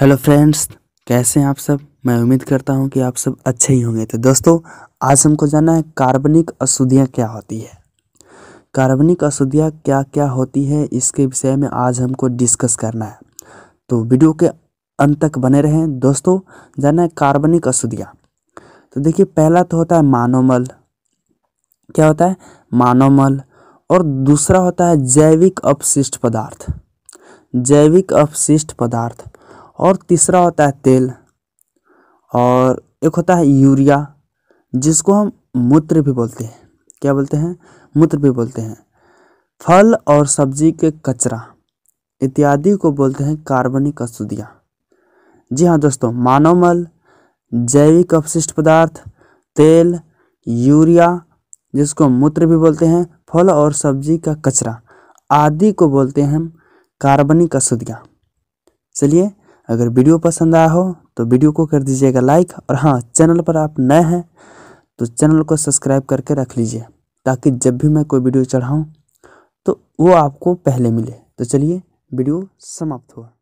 hello friends कैसे हैं आप सब मैं उम्मीद करता हूं कि आप सब अच्छे ही होंगे तो दोस्तों आज हमको जानना है कार्बनिक अशुद्धियां क्या होती है कार्बनिक अशुद्धियां क्या क्या होती है इसके विषय में आज हमको डिस्कस करना है तो वीडियो के अंत तक बने रहें दोस्तों जाना है कार्बनिक अशुद्धियाँ तो देखिए पहला तो होता है मानोमल क्या होता है मानोमल और दूसरा होता है जैविक अपशिष्ट पदार्थ जैविक अपशिष्ट पदार्थ और तीसरा होता है तेल और एक होता है यूरिया जिसको हम मूत्र भी बोलते हैं क्या बोलते हैं मूत्र भी बोलते हैं फल और सब्जी के कचरा इत्यादि को बोलते हैं कार्बनिक अशुद्धियाँ जी हाँ दोस्तों मानव मल जैविक अपशिष्ट पदार्थ तेल यूरिया जिसको मूत्र भी बोलते हैं फल और सब्जी का कचरा आदि को बोलते हैं कार्बनिक अशुद्धियाँ चलिए अगर वीडियो पसंद आया हो तो वीडियो को कर दीजिएगा लाइक और हाँ चैनल पर आप नए हैं तो चैनल को सब्सक्राइब करके रख लीजिए ताकि जब भी मैं कोई वीडियो चढ़ाऊँ तो वो आपको पहले मिले तो चलिए वीडियो समाप्त हुआ